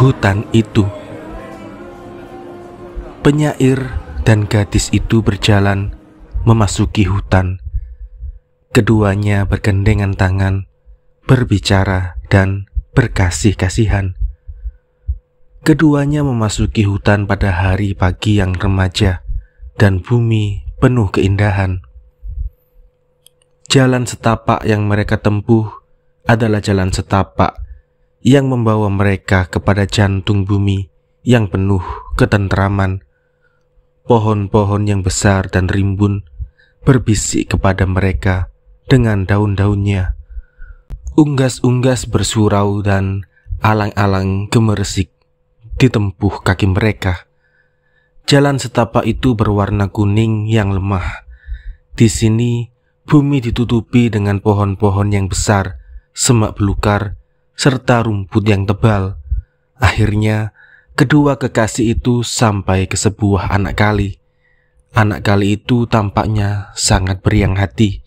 hutan itu. Penyair dan gadis itu berjalan memasuki hutan. Keduanya bergandengan tangan, berbicara, dan berkasih-kasihan. Keduanya memasuki hutan pada hari pagi yang remaja dan bumi penuh keindahan. Jalan setapak yang mereka tempuh adalah jalan setapak yang membawa mereka kepada jantung bumi yang penuh ketentraman. Pohon-pohon yang besar dan rimbun berbisik kepada mereka dengan daun-daunnya. Unggas-unggas bersurau dan alang-alang gemersik ditempuh kaki mereka. Jalan setapak itu berwarna kuning yang lemah. Di sini, bumi ditutupi dengan pohon-pohon yang besar, semak belukar, serta rumput yang tebal. Akhirnya, kedua kekasih itu sampai ke sebuah anak kali. Anak kali itu tampaknya sangat beriang hati.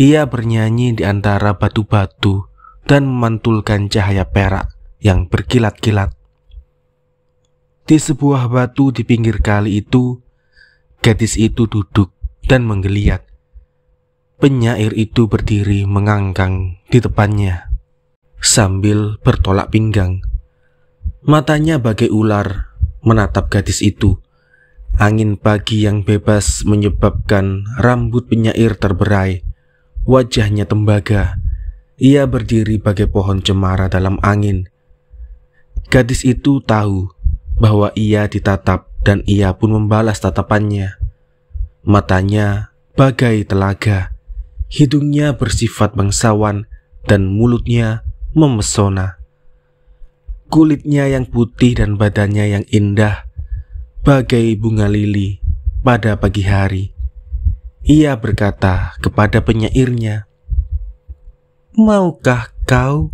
Ia bernyanyi di antara batu-batu dan memantulkan cahaya perak yang berkilat-kilat. Di sebuah batu di pinggir kali itu, gadis itu duduk dan menggeliat. Penyair itu berdiri mengangkang di depannya sambil bertolak pinggang. Matanya bagai ular menatap gadis itu. Angin pagi yang bebas menyebabkan rambut penyair terberai. Wajahnya tembaga. Ia berdiri bagai pohon cemara dalam angin. Gadis itu tahu bahwa ia ditatap dan ia pun membalas tatapannya. Matanya bagai telaga, hidungnya bersifat bangsawan dan mulutnya memesona. Kulitnya yang putih dan badannya yang indah, bagai bunga lili pada pagi hari. Ia berkata kepada penyairnya, "Maukah kau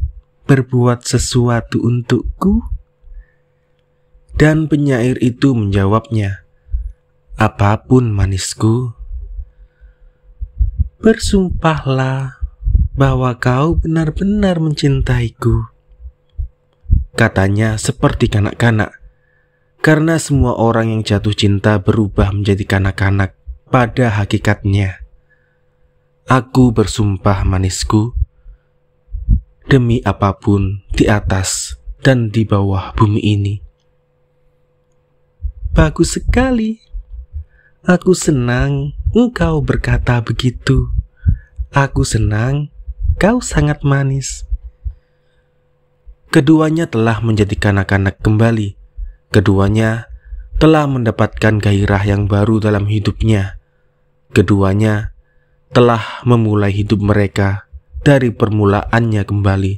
berbuat sesuatu untukku?" Dan penyair itu menjawabnya, "Apapun manisku." Bersumpahlah bahwa kau benar-benar mencintaiku. Katanya seperti kanak-kanak, karena semua orang yang jatuh cinta berubah menjadi kanak-kanak pada hakikatnya. Aku bersumpah manisku, demi apapun di atas dan di bawah bumi ini. Bagus sekali. Aku senang engkau berkata begitu. Aku senang kau sangat manis. Keduanya telah menjadi kanak-kanak kembali. Keduanya telah mendapatkan gairah yang baru dalam hidupnya. Keduanya telah memulai hidup mereka dari permulaannya kembali.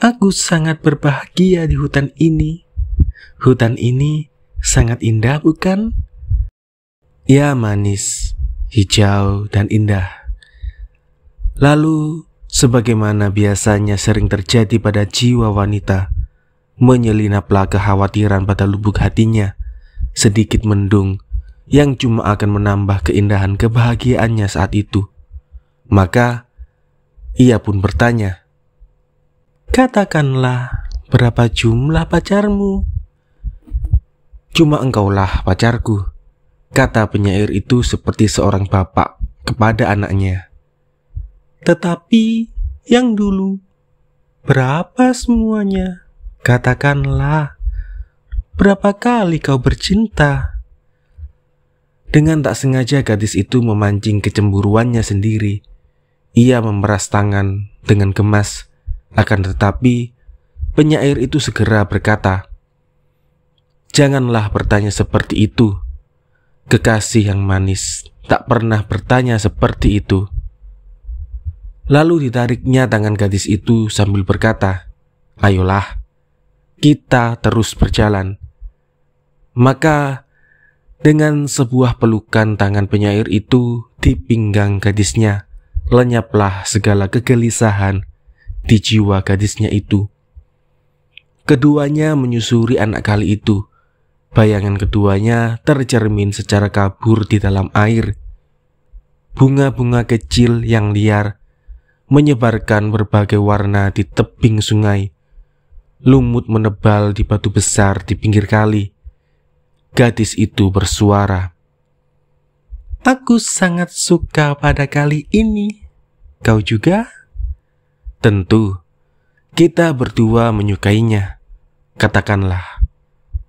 Aku sangat berbahagia di hutan ini. Hutan ini sangat indah, bukan? Ya, manis, hijau, dan indah. Lalu, sebagaimana biasanya sering terjadi pada jiwa wanita, menyelinaplah kekhawatiran pada lubuk hatinya, sedikit mendung yang cuma akan menambah keindahan kebahagiaannya saat itu. Maka, ia pun bertanya, Katakanlah, berapa jumlah pacarmu? Cuma engkaulah pacarku, kata penyair itu seperti seorang bapak kepada anaknya. Tetapi yang dulu, berapa semuanya? Katakanlah, berapa kali kau bercinta? Dengan tak sengaja gadis itu memancing kecemburuannya sendiri. Ia memeras tangan dengan gemas. Akan tetapi, penyair itu segera berkata, Janganlah bertanya seperti itu. Kekasih yang manis tak pernah bertanya seperti itu. Lalu ditariknya tangan gadis itu sambil berkata, "Ayolah, kita terus berjalan." Maka dengan sebuah pelukan tangan penyair itu di pinggang gadisnya, lenyaplah segala kegelisahan di jiwa gadisnya itu. Keduanya menyusuri anak kali itu. Bayangan keduanya tercermin secara kabur di dalam air. Bunga-bunga kecil yang liar menyebarkan berbagai warna di tebing sungai. Lumut menebal di batu besar di pinggir kali. Gadis itu bersuara. Aku sangat suka pada kali ini. Kau juga? Tentu. Kita berdua menyukainya. Katakanlah,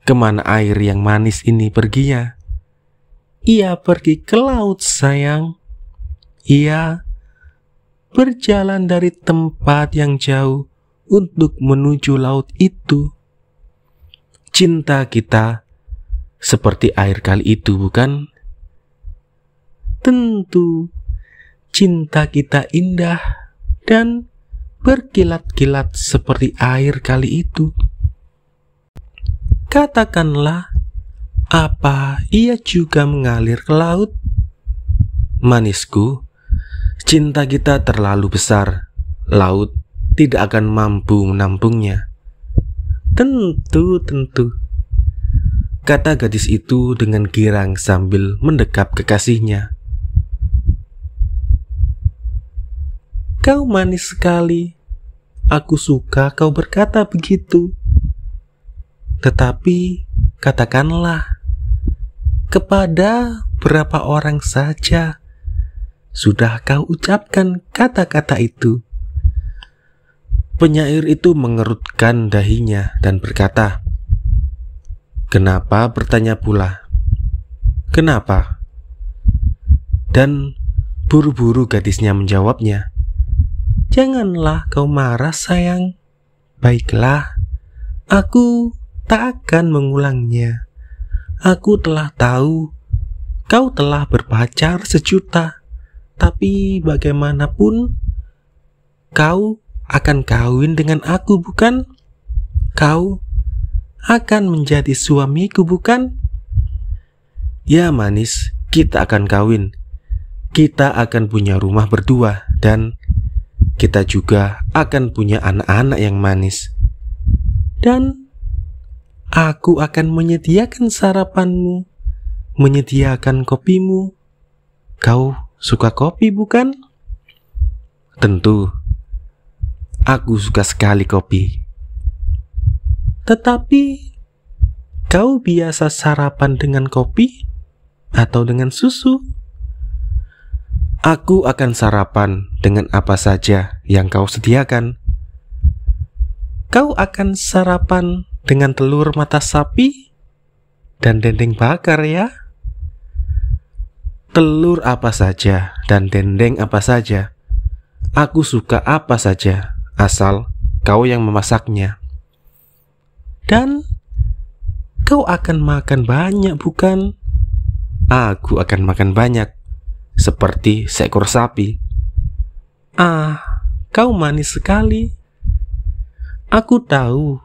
kemana air yang manis ini perginya? Ia pergi ke laut, sayang. Ia berjalan dari tempat yang jauh untuk menuju laut itu. Cinta kita seperti air kali itu, bukan? Tentu, cinta kita indah dan berkilat-kilat seperti air kali itu. Katakanlah, apa ia juga mengalir ke laut? Manisku, Cinta kita terlalu besar, laut tidak akan mampu menampungnya. Tentu, tentu. Kata gadis itu dengan girang sambil mendekap kekasihnya. Kau manis sekali. Aku suka kau berkata begitu. Tetapi katakanlah kepada berapa orang saja sudah kau ucapkan kata-kata itu. Penyair itu mengerutkan dahinya dan berkata, Kenapa? bertanya pula. Kenapa? Dan buru-buru gadisnya menjawabnya, Janganlah kau marah sayang. Baiklah, aku tak akan mengulangnya. Aku telah tahu kau telah berpacar sejuta tapi bagaimanapun, kau akan kawin dengan aku, bukan? Kau akan menjadi suamiku, bukan? Ya, manis, kita akan kawin. Kita akan punya rumah berdua, dan kita juga akan punya anak-anak yang manis. Dan aku akan menyediakan sarapanmu, menyediakan kopimu. Kau suka kopi bukan? Tentu, aku suka sekali kopi. Tetapi, kau biasa sarapan dengan kopi atau dengan susu? Aku akan sarapan dengan apa saja yang kau sediakan. Kau akan sarapan dengan telur mata sapi dan dendeng bakar ya telur apa saja dan dendeng apa saja. Aku suka apa saja, asal kau yang memasaknya. Dan kau akan makan banyak, bukan? Aku akan makan banyak, seperti seekor sapi. Ah, kau manis sekali. Aku tahu,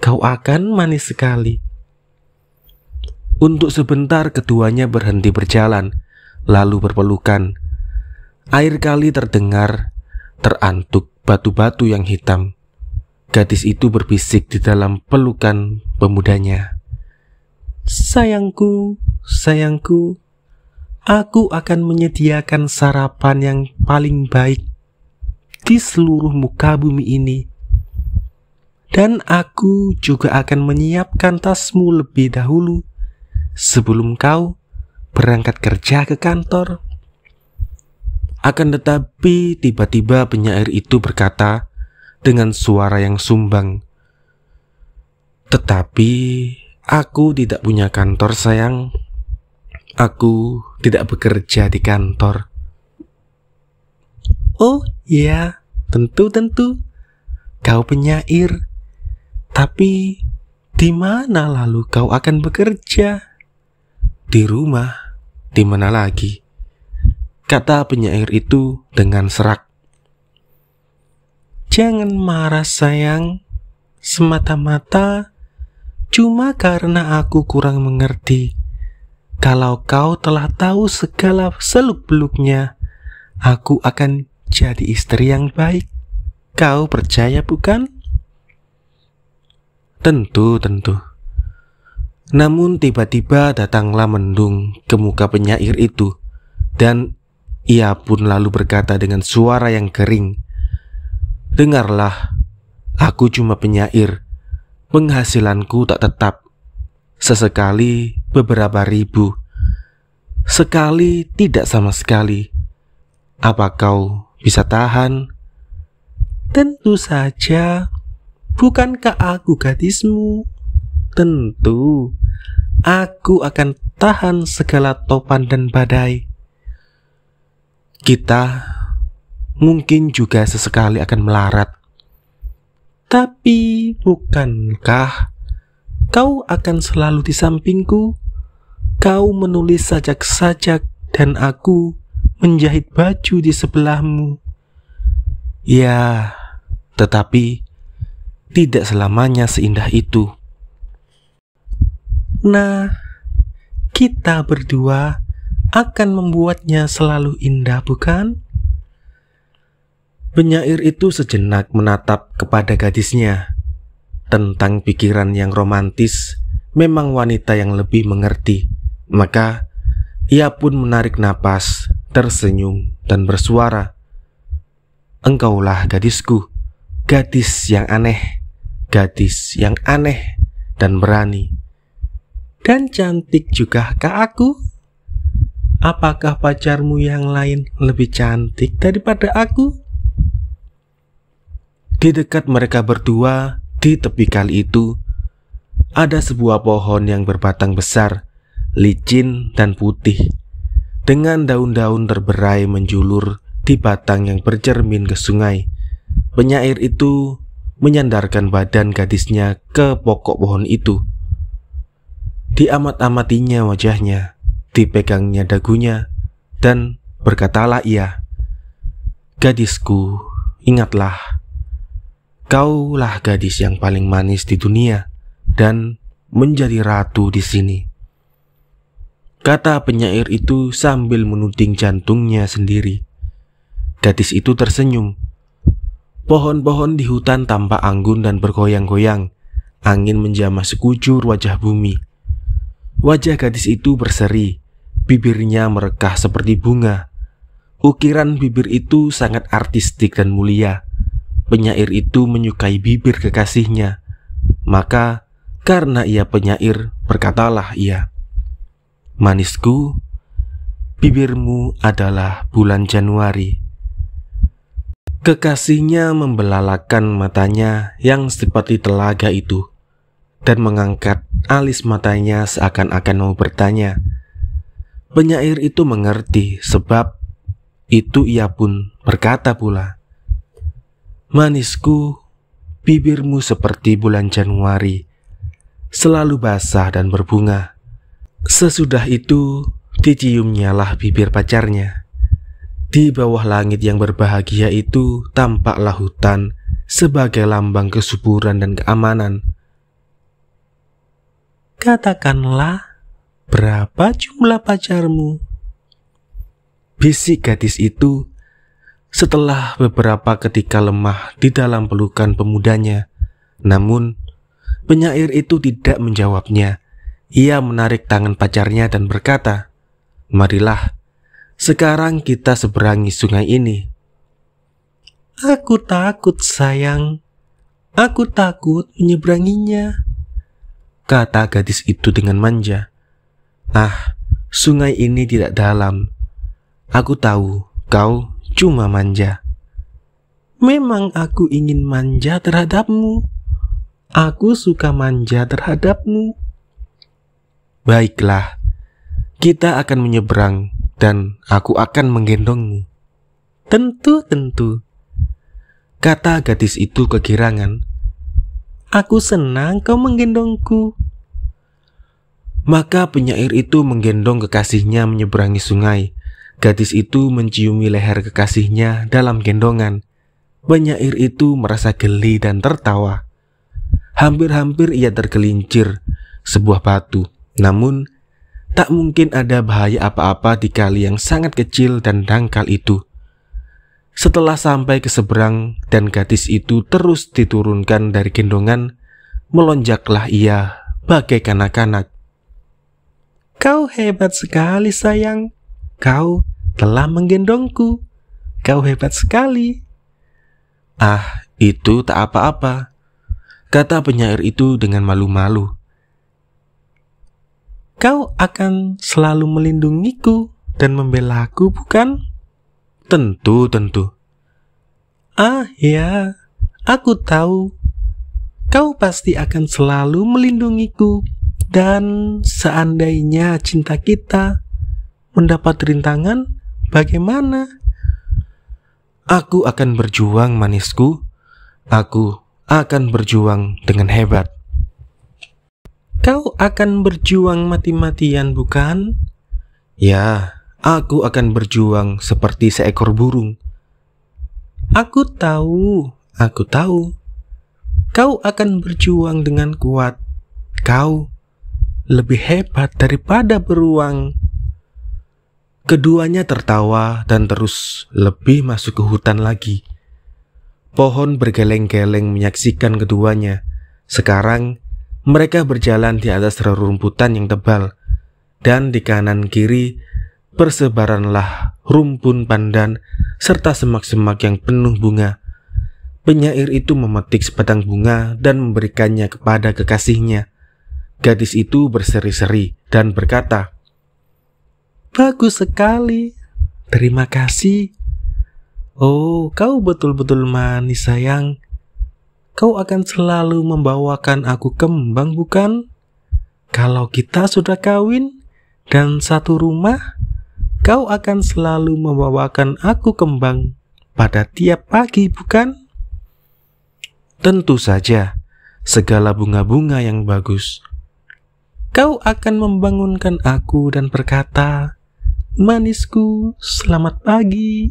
kau akan manis sekali. Untuk sebentar keduanya berhenti berjalan, lalu berpelukan. Air kali terdengar terantuk batu-batu yang hitam. Gadis itu berbisik di dalam pelukan pemudanya. Sayangku, sayangku, aku akan menyediakan sarapan yang paling baik di seluruh muka bumi ini. Dan aku juga akan menyiapkan tasmu lebih dahulu sebelum kau berangkat kerja ke kantor. Akan tetapi tiba-tiba penyair itu berkata dengan suara yang sumbang, Tetapi aku tidak punya kantor sayang, aku tidak bekerja di kantor. Oh iya, tentu-tentu, kau penyair, tapi di mana lalu kau akan bekerja? Di rumah, di mana lagi? Kata penyair itu dengan serak. Jangan marah sayang, semata-mata cuma karena aku kurang mengerti. Kalau kau telah tahu segala seluk-beluknya, aku akan jadi istri yang baik. Kau percaya bukan? Tentu, tentu. Namun tiba-tiba datanglah mendung ke muka penyair itu dan ia pun lalu berkata dengan suara yang kering, "Dengarlah, aku cuma penyair. Penghasilanku tak tetap. Sesekali beberapa ribu. Sekali tidak sama sekali. Apa kau bisa tahan?" Tentu saja. Bukankah aku gadismu? Tentu, aku akan tahan segala topan dan badai. Kita mungkin juga sesekali akan melarat. Tapi bukankah kau akan selalu di sampingku? Kau menulis sajak-sajak dan aku menjahit baju di sebelahmu. Ya, tetapi tidak selamanya seindah itu. Nah, kita berdua akan membuatnya selalu indah, bukan? Penyair itu sejenak menatap kepada gadisnya tentang pikiran yang romantis. Memang wanita yang lebih mengerti, maka ia pun menarik napas, tersenyum, dan bersuara. "Engkaulah gadisku, gadis yang aneh, gadis yang aneh dan berani." Dan cantik juga jugakah aku? Apakah pacarmu yang lain lebih cantik daripada aku? Di dekat mereka berdua, di tepi kali itu, ada sebuah pohon yang berbatang besar, licin dan putih, dengan daun-daun terberai menjulur di batang yang bercermin ke sungai. Penyair itu menyandarkan badan gadisnya ke pokok pohon itu diamat-amatinya wajahnya, dipegangnya dagunya, dan berkatalah ia, Gadisku, ingatlah, kaulah gadis yang paling manis di dunia dan menjadi ratu di sini. Kata penyair itu sambil menuding jantungnya sendiri. Gadis itu tersenyum. Pohon-pohon di hutan tampak anggun dan bergoyang-goyang. Angin menjamah sekujur wajah bumi. Wajah gadis itu berseri, bibirnya merekah seperti bunga. Ukiran bibir itu sangat artistik dan mulia. Penyair itu menyukai bibir kekasihnya. Maka, karena ia penyair, berkatalah ia, "Manisku, bibirmu adalah bulan Januari." Kekasihnya membelalakan matanya yang seperti telaga itu dan mengangkat alis matanya seakan-akan mau bertanya. Penyair itu mengerti sebab itu ia pun berkata pula, Manisku, bibirmu seperti bulan Januari, selalu basah dan berbunga. Sesudah itu, diciumnya lah bibir pacarnya. Di bawah langit yang berbahagia itu tampaklah hutan sebagai lambang kesuburan dan keamanan. Katakanlah, berapa jumlah pacarmu? Bisik gadis itu setelah beberapa ketika lemah di dalam pelukan pemudanya. Namun, penyair itu tidak menjawabnya. Ia menarik tangan pacarnya dan berkata, Marilah, sekarang kita seberangi sungai ini. Aku takut sayang, aku takut menyeberanginya kata gadis itu dengan manja. Ah, sungai ini tidak dalam. Aku tahu kau cuma manja. Memang aku ingin manja terhadapmu. Aku suka manja terhadapmu. Baiklah, kita akan menyeberang dan aku akan menggendongmu. Tentu, tentu. Kata gadis itu kegirangan. Aku senang kau menggendongku. Maka penyair itu menggendong kekasihnya menyeberangi sungai. Gadis itu menciumi leher kekasihnya dalam gendongan. Penyair itu merasa geli dan tertawa. Hampir-hampir ia tergelincir sebuah batu. Namun, tak mungkin ada bahaya apa-apa di kali yang sangat kecil dan dangkal itu. Setelah sampai ke seberang dan gadis itu terus diturunkan dari gendongan, melonjaklah ia bagai kanak-kanak. Kau hebat sekali sayang, kau telah menggendongku. Kau hebat sekali. Ah, itu tak apa-apa, kata penyair itu dengan malu-malu. Kau akan selalu melindungiku dan membela aku, bukan? Tentu, tentu. Ah ya, aku tahu. Kau pasti akan selalu melindungiku dan seandainya cinta kita mendapat rintangan, bagaimana? Aku akan berjuang, manisku. Aku akan berjuang dengan hebat. Kau akan berjuang mati-matian, bukan? Ya, aku akan berjuang seperti seekor burung. Aku tahu, aku tahu. Kau akan berjuang dengan kuat. Kau lebih hebat daripada beruang. Keduanya tertawa dan terus lebih masuk ke hutan lagi. Pohon bergeleng-geleng menyaksikan keduanya. Sekarang mereka berjalan di atas rerumputan yang tebal dan di kanan kiri persebaranlah rumpun pandan serta semak-semak yang penuh bunga. Penyair itu memetik sebatang bunga dan memberikannya kepada kekasihnya. Gadis itu berseri-seri dan berkata, Bagus sekali. Terima kasih. Oh, kau betul-betul manis sayang. Kau akan selalu membawakan aku kembang, bukan? Kalau kita sudah kawin dan satu rumah, kau akan selalu membawakan aku kembang pada tiap pagi, bukan? Tentu saja, segala bunga-bunga yang bagus Kau akan membangunkan aku dan berkata, Manisku, selamat pagi.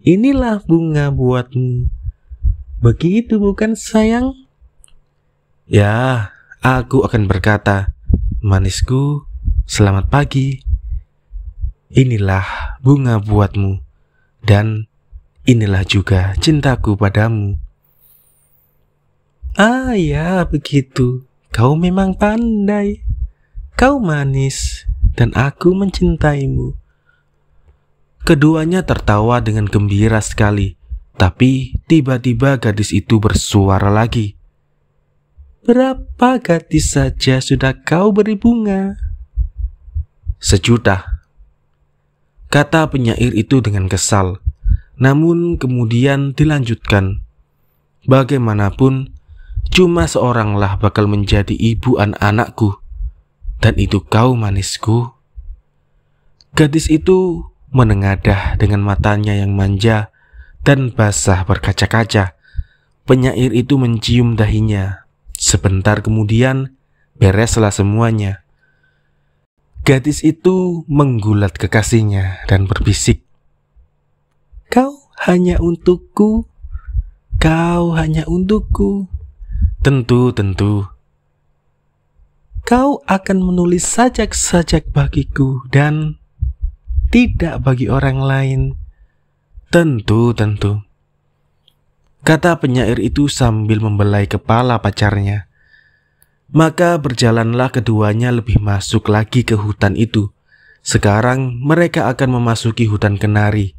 Inilah bunga buatmu. Begitu bukan sayang? Ya, aku akan berkata, Manisku, selamat pagi. Inilah bunga buatmu. Dan inilah juga cintaku padamu. Ah ya, begitu. Kau memang pandai. Kau manis dan aku mencintaimu. Keduanya tertawa dengan gembira sekali, tapi tiba-tiba gadis itu bersuara lagi. Berapa gadis saja sudah kau beri bunga? Sejuta. Kata penyair itu dengan kesal, namun kemudian dilanjutkan. Bagaimanapun, Cuma seoranglah bakal menjadi ibu anak-anakku, dan itu kau manisku. Gadis itu menengadah dengan matanya yang manja dan basah berkaca-kaca. Penyair itu mencium dahinya. Sebentar kemudian, bereslah semuanya. Gadis itu menggulat kekasihnya dan berbisik, "Kau hanya untukku, kau hanya untukku." Tentu, tentu. Kau akan menulis sajak-sajak bagiku dan tidak bagi orang lain. Tentu, tentu. Kata penyair itu sambil membelai kepala pacarnya. Maka berjalanlah keduanya lebih masuk lagi ke hutan itu. Sekarang mereka akan memasuki hutan kenari.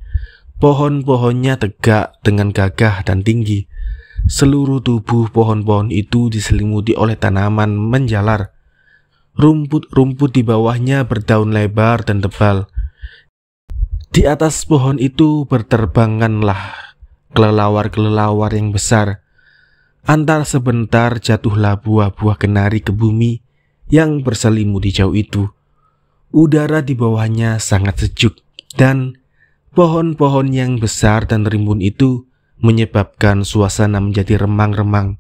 Pohon-pohonnya tegak dengan gagah dan tinggi. Seluruh tubuh pohon-pohon itu diselimuti oleh tanaman menjalar. Rumput-rumput di bawahnya berdaun lebar dan tebal. Di atas pohon itu berterbanganlah kelelawar-kelelawar yang besar. Antar sebentar jatuhlah buah-buah kenari ke bumi yang di jauh itu. Udara di bawahnya sangat sejuk dan pohon-pohon yang besar dan rimbun itu menyebabkan suasana menjadi remang-remang.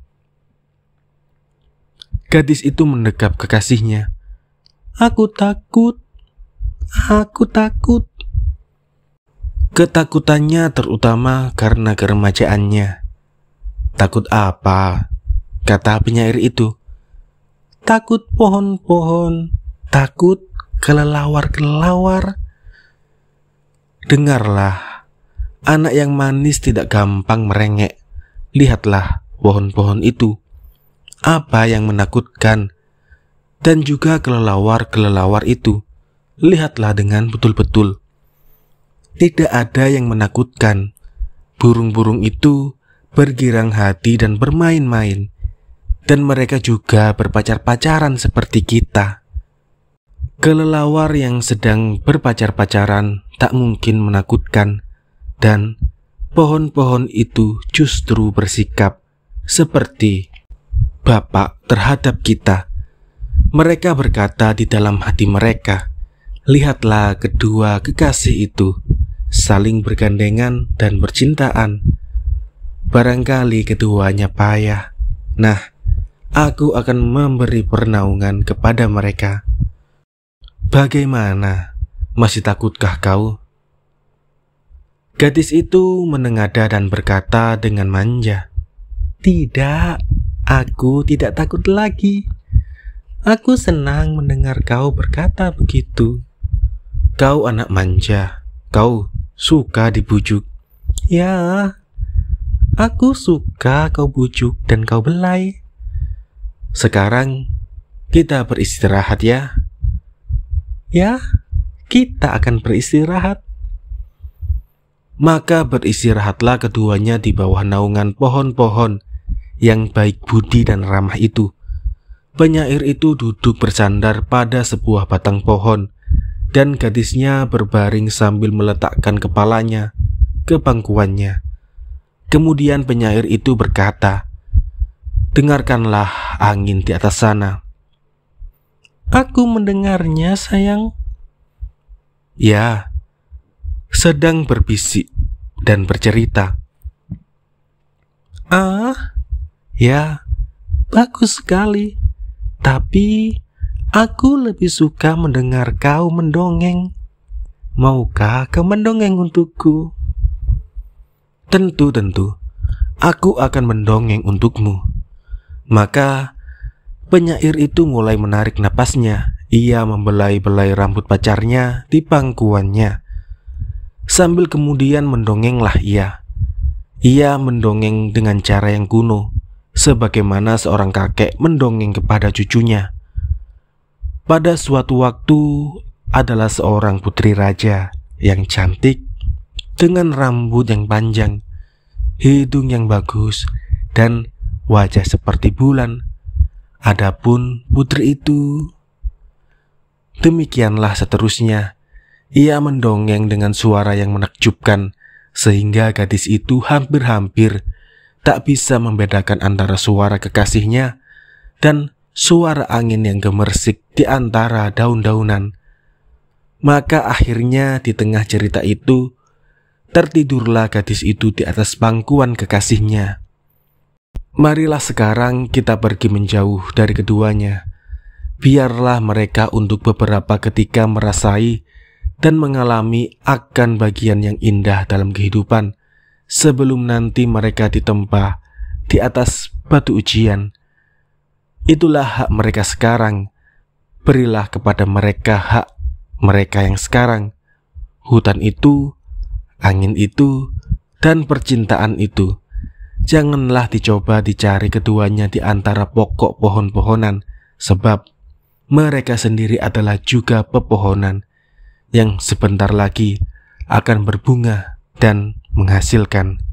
Gadis itu mendekap kekasihnya. Aku takut. Aku takut. Ketakutannya terutama karena keremajaannya. Takut apa? Kata penyair itu. Takut pohon-pohon, takut kelelawar-kelelawar. Dengarlah Anak yang manis tidak gampang merengek. Lihatlah pohon-pohon itu. Apa yang menakutkan? Dan juga kelelawar-kelelawar itu. Lihatlah dengan betul-betul. Tidak ada yang menakutkan. Burung-burung itu bergirang hati dan bermain-main. Dan mereka juga berpacar-pacaran seperti kita. Kelelawar yang sedang berpacar-pacaran tak mungkin menakutkan dan pohon-pohon itu justru bersikap seperti Bapak terhadap kita. Mereka berkata di dalam hati mereka, "Lihatlah kedua kekasih itu saling bergandengan dan bercintaan. Barangkali keduanya payah. Nah, aku akan memberi pernaungan kepada mereka." Bagaimana? Masih takutkah kau Gadis itu menengada dan berkata dengan manja, "Tidak, aku tidak takut lagi. Aku senang mendengar kau berkata begitu. Kau anak manja, kau suka dibujuk. Ya, aku suka kau bujuk dan kau belai. Sekarang kita beristirahat ya." Ya, kita akan beristirahat maka beristirahatlah keduanya di bawah naungan pohon-pohon yang baik budi dan ramah itu. Penyair itu duduk bersandar pada sebuah batang pohon, dan gadisnya berbaring sambil meletakkan kepalanya ke pangkuannya. Kemudian penyair itu berkata, Dengarkanlah angin di atas sana. Aku mendengarnya, sayang. Ya, sedang berbisik dan bercerita. Ah, ya, bagus sekali. Tapi aku lebih suka mendengar kau mendongeng. Maukah kau mendongeng untukku? Tentu, tentu. Aku akan mendongeng untukmu. Maka penyair itu mulai menarik napasnya. Ia membelai-belai rambut pacarnya di pangkuannya sambil kemudian mendongenglah ia. Ia mendongeng dengan cara yang kuno, sebagaimana seorang kakek mendongeng kepada cucunya. Pada suatu waktu adalah seorang putri raja yang cantik dengan rambut yang panjang, hidung yang bagus, dan wajah seperti bulan. Adapun putri itu Demikianlah seterusnya ia mendongeng dengan suara yang menakjubkan, sehingga gadis itu hampir-hampir tak bisa membedakan antara suara kekasihnya dan suara angin yang gemersik di antara daun-daunan. Maka akhirnya di tengah cerita itu, tertidurlah gadis itu di atas pangkuan kekasihnya. Marilah sekarang kita pergi menjauh dari keduanya. Biarlah mereka untuk beberapa ketika merasai dan mengalami akan bagian yang indah dalam kehidupan sebelum nanti mereka ditempa di atas batu ujian. Itulah hak mereka sekarang. Berilah kepada mereka hak mereka yang sekarang. Hutan itu, angin itu, dan percintaan itu. Janganlah dicoba dicari keduanya di antara pokok pohon-pohonan, sebab mereka sendiri adalah juga pepohonan yang sebentar lagi akan berbunga dan menghasilkan